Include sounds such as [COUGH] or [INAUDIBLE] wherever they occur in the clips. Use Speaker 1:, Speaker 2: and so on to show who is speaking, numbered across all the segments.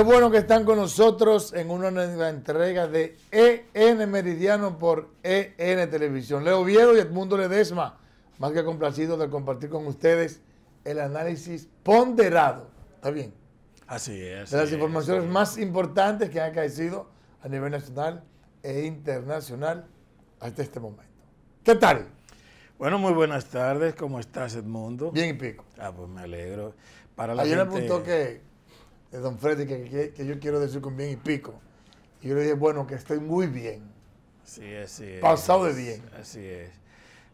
Speaker 1: Qué bueno que están con nosotros en una nueva entrega de EN Meridiano por EN Televisión. Leo Viedo y Edmundo Ledesma, más que complacido de compartir con ustedes el análisis ponderado. ¿Está bien? Así
Speaker 2: es. De las informaciones
Speaker 1: más importantes que han caído a nivel nacional e internacional hasta este momento. ¿Qué tal? Bueno, muy buenas tardes. ¿Cómo
Speaker 2: estás, Edmundo? Bien y pico. Ah, pues me alegro. Para la gente... que
Speaker 1: de Don Freddy que, que, yo quiero decir con bien y pico. Y yo le dije, bueno, que estoy muy bien.
Speaker 2: Sí, así es. Pasado de bien. Así es.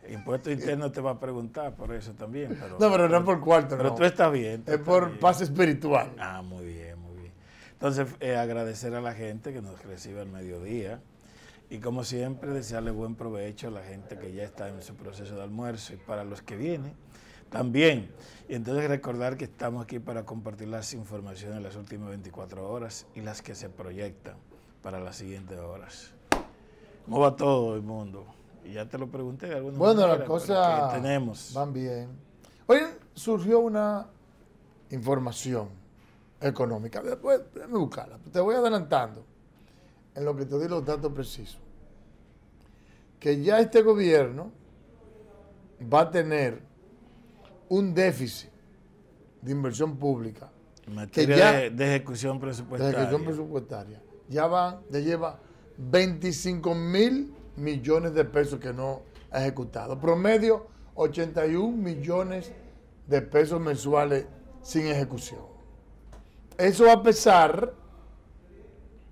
Speaker 2: impuesto interno te va a preguntar por eso también. no, pero no por cuarto. Pero tú estás bien. es por paz espiritual. Ah, muy bien, muy bien. Entonces, eh, agradecer a la gente que nos recibe al mediodía. Y como siempre, desearle buen provecho a la gente que ya está en su proceso de almuerzo y para los que vienen también. Y entonces recordar que estamos aquí para compartir las informaciones de las últimas 24 horas y las que se proyectan para las siguientes horas. ¿Cómo va todo el mundo? Y ya te lo pregunté de alguna Bueno, las cosas
Speaker 1: van bien. Hoy surgió una información económica. Después, pues, déjame buscarla. Te voy adelantando en lo que te di los datos precisos. Que ya este gobierno va a tener un déficit de inversión pública.
Speaker 2: En materia
Speaker 1: de, ejecución presupuestaria. De ejecución presupuestaria. Ya va lleva 25 mil millones de pesos que no ha ejecutado. Promedio, 81 millones de pesos mensuales sin ejecución. Eso a pesar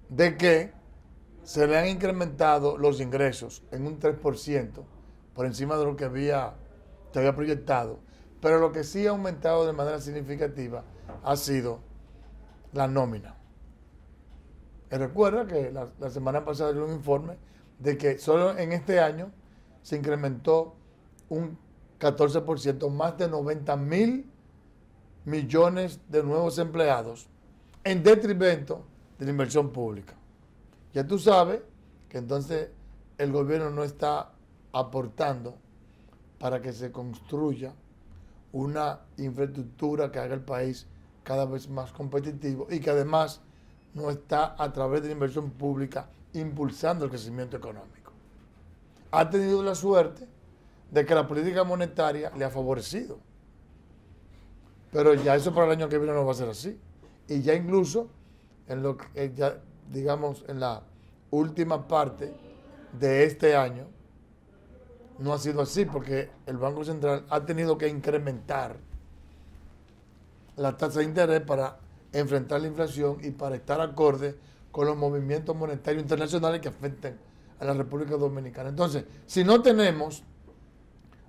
Speaker 1: de que se le han incrementado los ingresos en un 3% por encima de lo que había, se había proyectado pero lo que sí ha aumentado de manera significativa ha sido la nómina. Y eh, recuerda que la, la semana pasada dio un informe de que solo en este año se incrementó un 14%, más de 90 mil millones de nuevos empleados en detrimento de la inversión pública. Ya tú sabes que entonces el gobierno no está aportando para que se construya una infraestructura que haga el país cada vez más competitivo y que además no está a través de la inversión pública impulsando el crecimiento económico. Ha tenido la suerte de que la política monetaria le ha favorecido. Pero ya eso para el año que viene no va a ser así. Y ya incluso en lo eh, digamos, en la última parte de este año, no ha sido así porque el Banco Central ha tenido que incrementar la tasa de interés para enfrentar la inflación y para estar acorde con los movimientos monetarios internacionales que afecten a la República Dominicana. Entonces, si no tenemos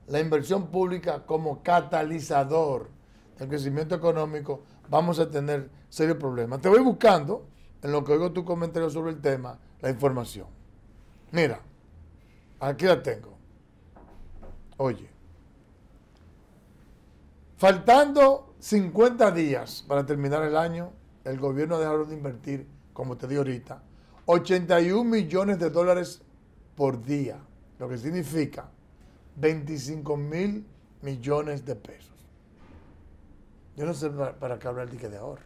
Speaker 1: la inversión pública como catalizador del crecimiento económico, vamos a tener serios problemas. Te voy buscando, en lo que oigo tu comentario sobre el tema, la información. Mira, aquí la tengo. Oye, faltando 50 días para terminar el año, el gobierno ha dejado de invertir, como te digo ahorita, 81 millones de dólares por día, lo que significa 25 mil millones de pesos. Yo no sé para, qué hablar de ahorro.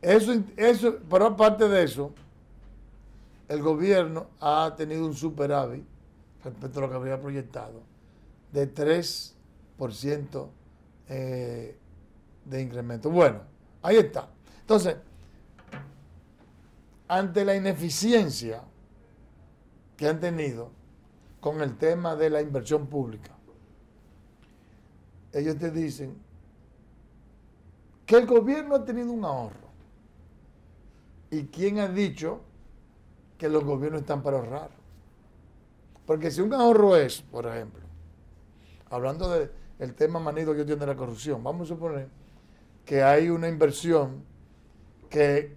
Speaker 1: Eso, eso, pero aparte de eso, el gobierno ha tenido un superávit respecto a lo que había proyectado, de 3% eh, de incremento. Bueno, ahí está. Entonces, ante la ineficiencia que han tenido con el tema de la inversión pública, ellos te dicen que el gobierno ha tenido un ahorro. ¿Y quién ha dicho que los gobiernos están para ahorrar? Porque si un ahorro es, por ejemplo, hablando del tema manido que tiene la corrupción, vamos a suponer que hay una inversión que,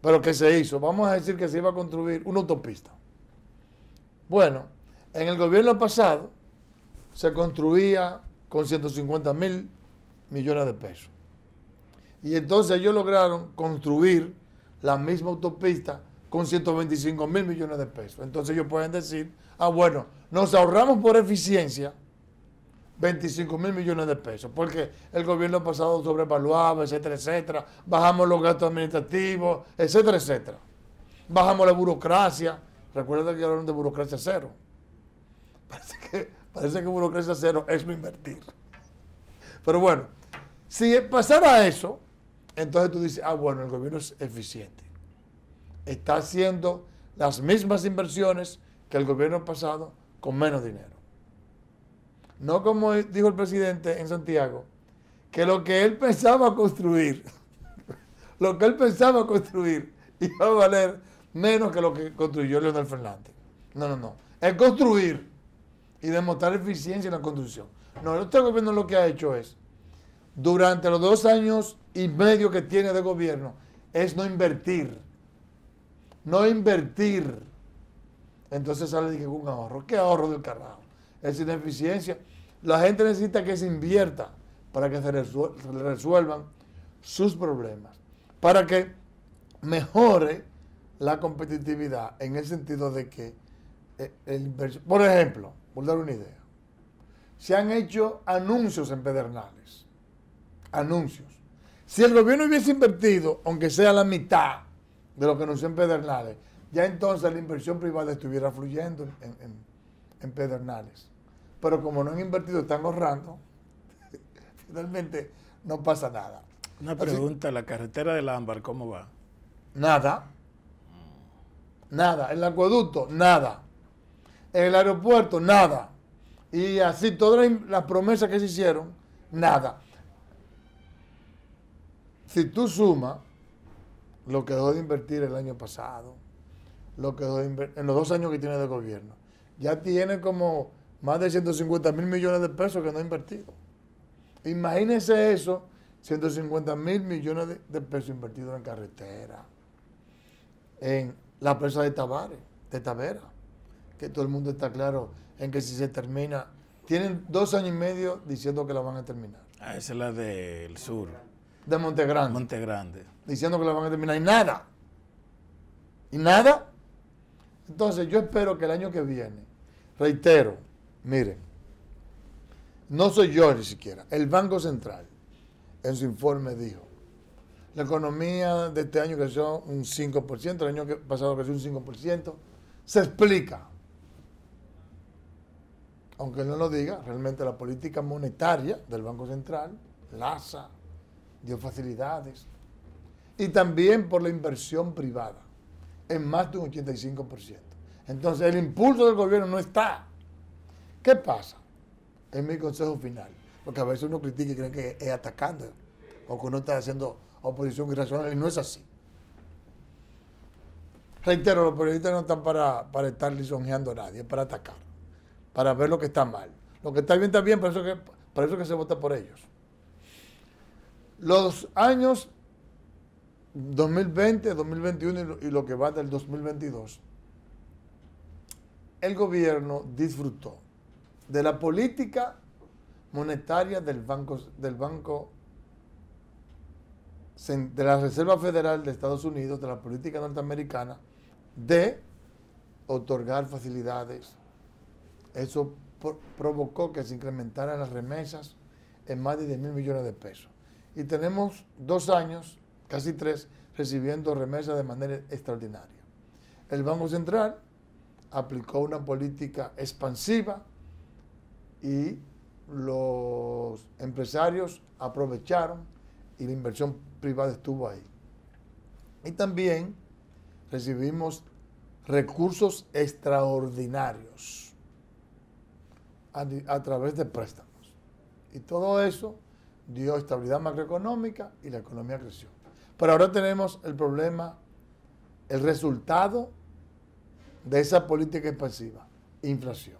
Speaker 1: pero que se hizo, vamos a decir que se iba a construir una autopista. Bueno, en el gobierno pasado se construía con 150 mil millones de pesos. Y entonces ellos lograron construir la misma autopista con 125 mil millones de pesos. Entonces ellos pueden decir Ah, bueno, nos ahorramos por eficiencia 25 mil millones de pesos, porque el gobierno pasado sobrevaluaba, etcétera, etcétera, bajamos los gastos administrativos, etcétera, etcétera. Bajamos la burocracia. Recuerda que hablaron de burocracia cero. [LAUGHS] Parece que, burocracia cero es no invertir. Pero bueno, si pasara eso, entonces tú dices, ah, bueno, el gobierno es eficiente. Está haciendo las mismas inversiones que el gobierno pasado con menos dinero. No como dijo el presidente en Santiago, que lo que él pensaba construir, [LAUGHS] lo que él pensaba construir iba a valer menos que lo que construyó Leonel Fernández. No, no, no. Es construir y demostrar eficiencia en la construcción. No, este gobierno lo que ha hecho es, durante los dos años y medio que tiene de gobierno, es no invertir. No invertir. Entonces sale dije, un ahorro. ¿Qué ahorro del carajo? Es ineficiencia. La gente necesita que se invierta para que se, resuelvan sus problemas, para que mejore la competitividad en el sentido de que, eh, por ejemplo, voy a dar una idea, se han hecho anuncios en Pedernales, anuncios. Si el gobierno hubiese invertido, aunque sea la mitad de lo que anunció en Pedernales, ya entonces la inversión privada estuviera fluyendo en, Pedernales. Pero como no han invertido, están ahorrando, [LAUGHS] finalmente no pasa nada. Una pregunta, ¿la carretera del Ámbar cómo va? Nada. Nada. El acueducto, nada. El aeropuerto, nada. Y así todas las promesas que se hicieron, nada. Si tú sumas lo que dejó de invertir el año pasado, que en los dos años que tiene de gobierno. Ya tiene como más de 150 mil millones de pesos que no ha invertido. Imagínense eso, 150 mil millones de, pesos invertidos en carretera, en la presa de Tabares de Tavera, que todo el mundo está claro en que si se termina, tienen dos años y medio diciendo que la van a terminar. Ah, esa es la del sur. De Montegrande. grande Diciendo que la van a terminar y nada. Y nada. Entonces yo espero que el año que viene, reitero, miren, no soy yo ni siquiera, el Banco Central en su informe dijo, la economía de este año creció un 5%, el año pasado creció un 5%, se explica. Aunque no lo diga, realmente la política monetaria del Banco Central, LASA, dio facilidades. Y también por la inversión privada en más de un 85%. Entonces el impulso del gobierno no está. ¿Qué pasa? Es mi consejo final. Porque a veces uno critica y cree que es atacando o que uno está haciendo oposición irracional y no es así. Reitero, los periodistas no están para, estar lisonjeando a nadie, es para atacar, para ver lo que está mal. Lo que está bien está bien, por eso que, por eso que se vota por ellos. Los años 2020, 2021 y lo que va del 2022, el gobierno disfrutó de la política monetaria del Banco, del banco de la Reserva Federal de Estados Unidos, de la política norteamericana, de otorgar facilidades. Eso provocó que se incrementaran las remesas en más de 10 mil millones de pesos. Y tenemos dos años casi tres, recibiendo remesas de manera extraordinaria. El Banco Central aplicó una política expansiva y los empresarios aprovecharon y la inversión privada estuvo ahí. Y también recibimos recursos extraordinarios a, a, través de préstamos. Y todo eso dio estabilidad macroeconómica y la economía creció. Pero ahora tenemos el problema, el resultado de esa política expansiva, inflación.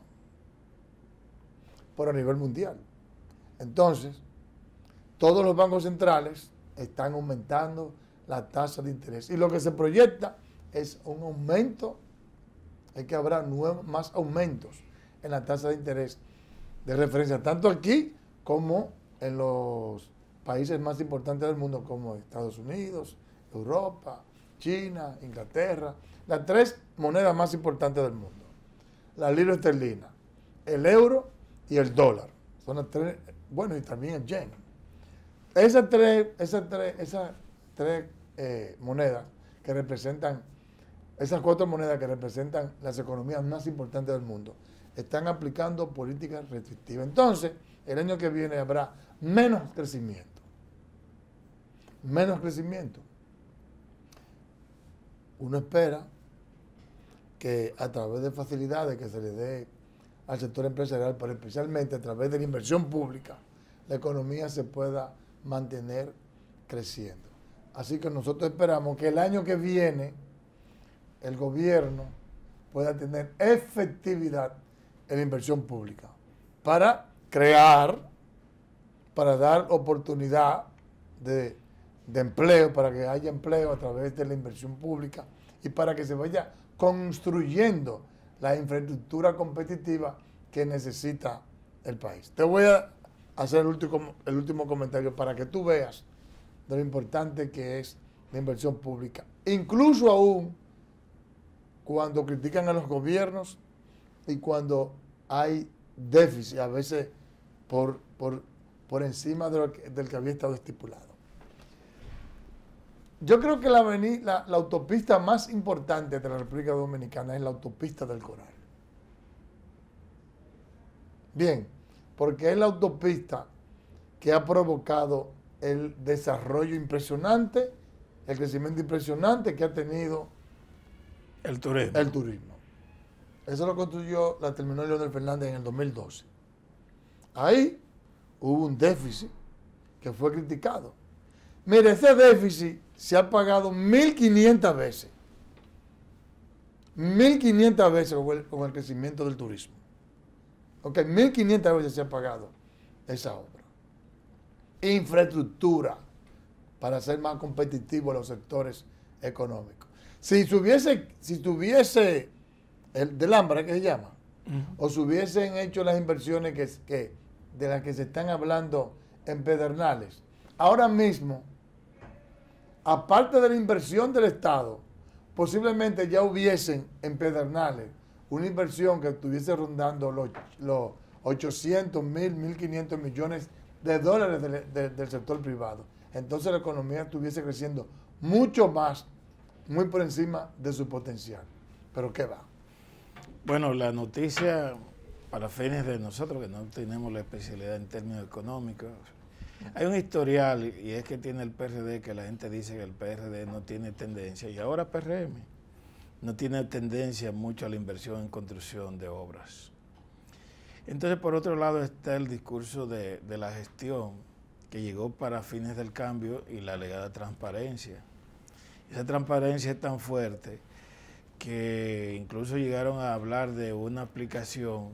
Speaker 1: Pero a nivel mundial. Entonces, todos los bancos centrales están aumentando la tasa de interés. Y lo que se proyecta es un aumento, es que habrá más aumentos en la tasa de interés de referencia, tanto aquí como en los países más importantes del mundo como Estados Unidos, Europa, China, Inglaterra, las tres monedas más importantes del mundo. La lira esterlina, el euro y el dólar. Son las tres, bueno, y también el yen. Esas tres, esas tres, esas tres eh, monedas que representan, esas cuatro monedas que representan las economías más importantes del mundo, están aplicando políticas restrictivas. Entonces, el año que viene habrá menos crecimiento menos crecimiento. Uno espera que a través de facilidades que se le dé al sector empresarial, pero especialmente a través de la inversión pública, la economía se pueda mantener creciendo. Así que nosotros esperamos que el año que viene el gobierno pueda tener efectividad en la inversión pública para crear, para dar oportunidad de de empleo, para que haya empleo a través de la inversión pública y para que se vaya construyendo la infraestructura competitiva que necesita el país. Te voy a hacer el último, el último comentario para que tú veas lo importante que es la inversión pública. Incluso aún cuando critican a los gobiernos y cuando hay déficit, a veces por, por, por encima del que había estado estipulado. Yo creo que la, autopista más importante de la República Dominicana es la autopista del Coral. Bien, porque es la autopista que ha provocado el desarrollo impresionante, el crecimiento impresionante que ha tenido el turismo. Eso lo construyó, la terminó Leónel Fernández en el 2012. Ahí hubo un déficit que fue criticado. Mire, ese déficit se ha pagado 1.500 veces. 1.500 veces con el, crecimiento del turismo. Ok, 1.500 veces se ha pagado esa obra. Infraestructura para ser más competitivos los sectores económicos. Si tuviese, si tuviese el del hambre ¿eh? que se llama, o si hubiesen hecho las inversiones que, que, de las que se están hablando en Pedernales, ahora mismo aparte de la inversión del Estado, posiblemente ya hubiesen en Pedernales una inversión que estuviese rondando los, 800 mil, 1.500 millones de dólares del sector privado. Entonces la economía estuviese creciendo mucho más, muy por encima de su potencial. Pero ¿qué va?
Speaker 2: Bueno, la noticia para fines de nosotros, que no tenemos la especialidad en términos económicos, hay un historial, y es que tiene el PRD, que la gente dice que el PRD no tiene tendencia, y ahora PRM no tiene tendencia mucho a la inversión en construcción de obras. Entonces, por otro lado, está el discurso de, la gestión que llegó para fines del cambio y la alegada transparencia. Esa transparencia es tan fuerte que incluso llegaron a hablar de una aplicación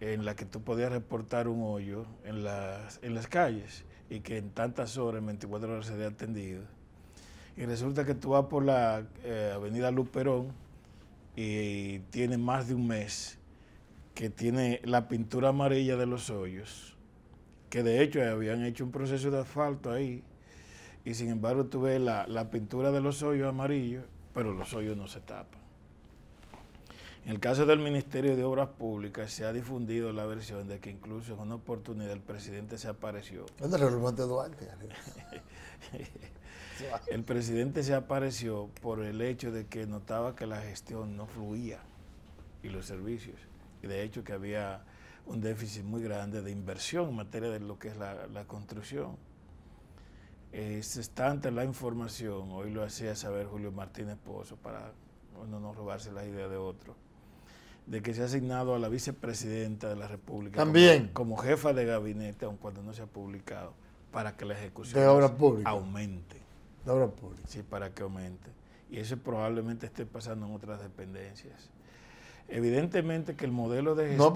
Speaker 2: en la que tú podías reportar un hoyo en las, en las calles y que en tantas horas, en 24 horas, se había atendido. Y resulta que tú vas por la eh, avenida Luperón y tiene más de un mes que tiene la pintura amarilla de los hoyos, que de hecho habían hecho un proceso de asfalto ahí, y sin embargo tú ves la, la pintura de los hoyos amarillos, pero los hoyos no se tapan. En el caso del Ministerio de Obras Públicas se ha difundido la versión de que incluso en una oportunidad el presidente se apareció. ¿Dónde Duarte? [LAUGHS] el presidente se apareció por el hecho de que notaba que la gestión no fluía y los servicios. Y de hecho que había un déficit muy grande de inversión en materia de lo que es la, construcción. se ante la información, hoy lo hacía saber Julio Martínez Pozo para no, no robarse la idea de otro de que se ha asignado a la vicepresidenta de la República también como, jefa de gabinete, aun cuando no se ha publicado, para que la ejecución de obra pública. aumente. De obra pública. Sí, para que aumente. Y eso probablemente esté pasando en otras dependencias. Evidentemente que el modelo de gestión...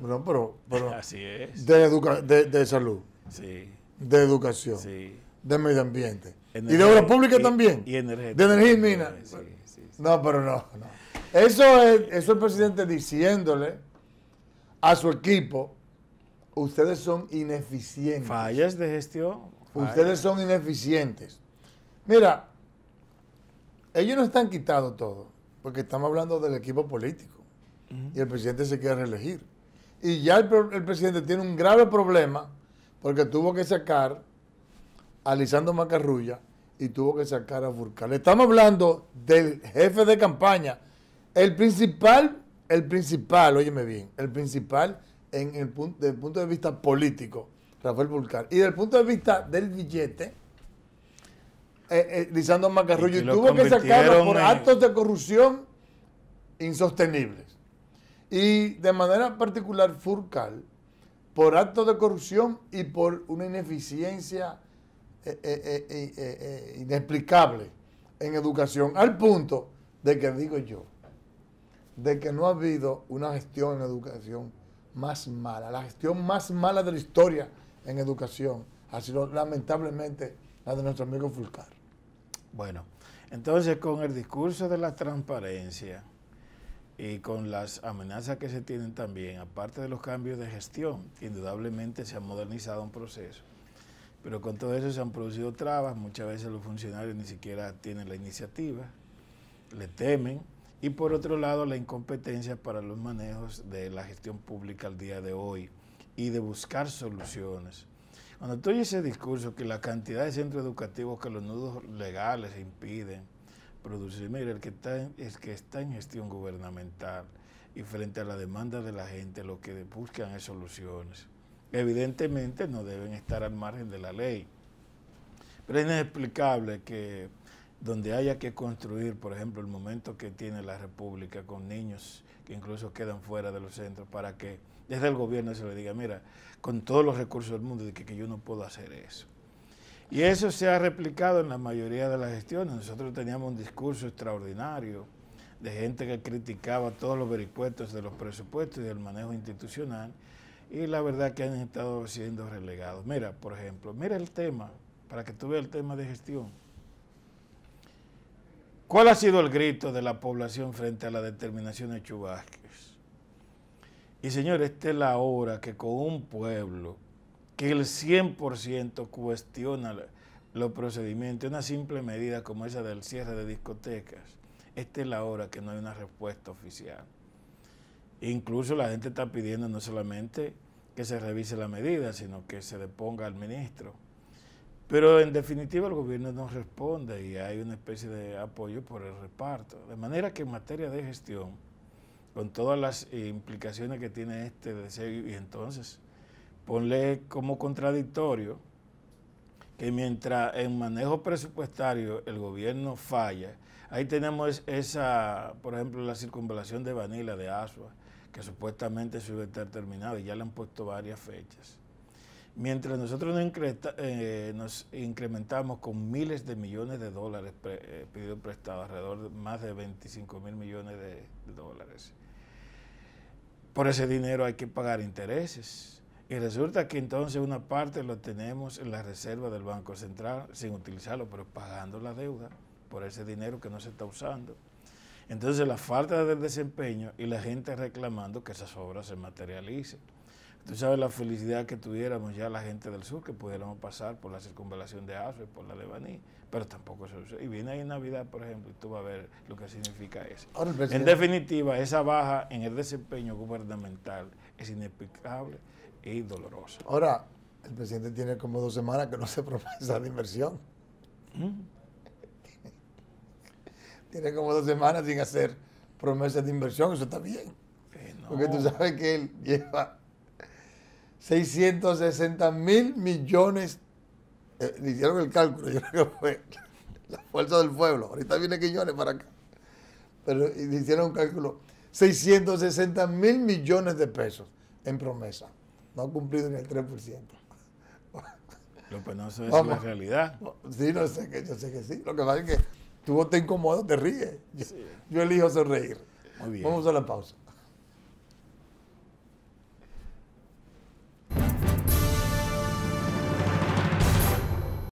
Speaker 1: No, pero... pero, [LAUGHS] Así es. De, salud. Sí. De educación. Sí. De medio ambiente. y de obra pública también. Y energía. De energía y minas. sí, sí. No, pero no. no. Eso es, el presidente diciéndole a su equipo, ustedes son ineficientes. Fallas de gestión. Ustedes son ineficientes. Mira, ellos no están quitados todo, porque estamos hablando del equipo político. Y el presidente se quiere reelegir. Y ya el, presidente tiene un grave problema porque tuvo que sacar a Lisandro Macarrulla y tuvo que sacar a Furcal. Estamos hablando del jefe de campaña el principal, el principal, óyeme bien, el principal en el desde el punto de vista político, Rafael Furcal, Y desde el punto de vista del billete, eh, eh Lisandro Macarrullo, tuvo que sacarlo por actos de corrupción insostenibles. Y de manera particular, Furcal, por actos de corrupción y por una ineficiencia eh, eh, inexplicable en educación, al punto de que digo yo, de que no ha habido una gestión en educación más mala, la gestión más mala de la historia en educación, ha sido lamentablemente la de nuestro amigo Fulcar. Bueno, entonces con el discurso de la transparencia
Speaker 2: y con las amenazas que se tienen también, aparte de los cambios de gestión, indudablemente se ha modernizado un proceso, pero con todo eso se han producido trabas, muchas veces los funcionarios ni siquiera tienen la iniciativa, le temen, y por otro lado la incompetencia para los manejos de la gestión pública al día de hoy y de buscar soluciones. Cuando tú oyes ese discurso que la cantidad de centros educativos que los nudos legales impiden producir, mira, el que está en, que está en gestión gubernamental y frente a la demanda de la gente lo que buscan es soluciones. Evidentemente no deben estar al margen de la ley. Pero es inexplicable que donde haya que construir, por ejemplo, el momento que tiene la República con niños que incluso quedan fuera de los centros, para que desde el gobierno se le diga, mira, con todos los recursos del mundo, que, que yo no puedo hacer eso. Y eso se ha replicado en la mayoría de las gestiones. Nosotros teníamos un discurso extraordinario de gente que criticaba todos los vericuetos de los presupuestos y del manejo institucional, y la verdad que han estado siendo relegados. Mira, por ejemplo, mira el tema, para que tú veas el tema de gestión ¿Cuál ha sido el grito de la población frente a la determinación de Chubásquez? Y señores, esta es la hora que con un pueblo que el 100% cuestiona los procedimientos, una simple medida como esa del cierre de discotecas, esta es la hora que no hay una respuesta oficial. Incluso la gente está pidiendo no solamente que se revise la medida, sino que se le deponga al ministro. Pero en definitiva el gobierno no responde y hay una especie de apoyo por el reparto. De manera que en materia de gestión, con todas las implicaciones que tiene este deseo, y entonces ponle como contradictorio que mientras en manejo presupuestario el gobierno falla, ahí tenemos esa, por ejemplo, la circunvalación de Vanilla de Asua, que supuestamente se estar terminada y ya le han puesto varias fechas. Mientras nosotros eh, nos, incrementamos con miles de millones de dólares eh, pedido prestado alrededor de más de 25 mil millones de, dólares. Por ese dinero hay que pagar intereses. Y resulta que entonces una parte lo tenemos en la reserva del Banco Central sin utilizarlo, pero pagando la deuda por ese dinero que no se está usando. Entonces la falta del desempeño y la gente reclamando que esas obras se materialicen. Tú sabes la felicidad que tuviéramos ya la gente del sur, que pudiéramos pasar por la circunvalación de Aspe, por la de pero tampoco eso sucede. Y viene ahí Navidad, por ejemplo, y tú vas a ver lo que significa eso. en definitiva, esa baja en el desempeño gubernamental es inexplicable
Speaker 1: y e dolorosa. Ahora, el presidente tiene como dos semanas que no se [LAUGHS] promesa de inversión. ¿Mm? tiene como dos semanas sin hacer promesas de inversión, eso está bien. Porque tú sabes que él lleva 660 mil millones. hicieron eh, el cálculo, [LAUGHS] yo creo que la fuerza del pueblo. Ahorita viene Quiñones para acá. Pero hicieron un cálculo. 660 mil millones de pesos en promesa. No ha cumplido ni el 3%.
Speaker 2: Lo penoso es la
Speaker 1: realidad. Sí, no sé que, yo sé que sí. Lo que pasa es que tú te incomodas, te ríes. Yo, elijo sonreír. Vamos a la pausa.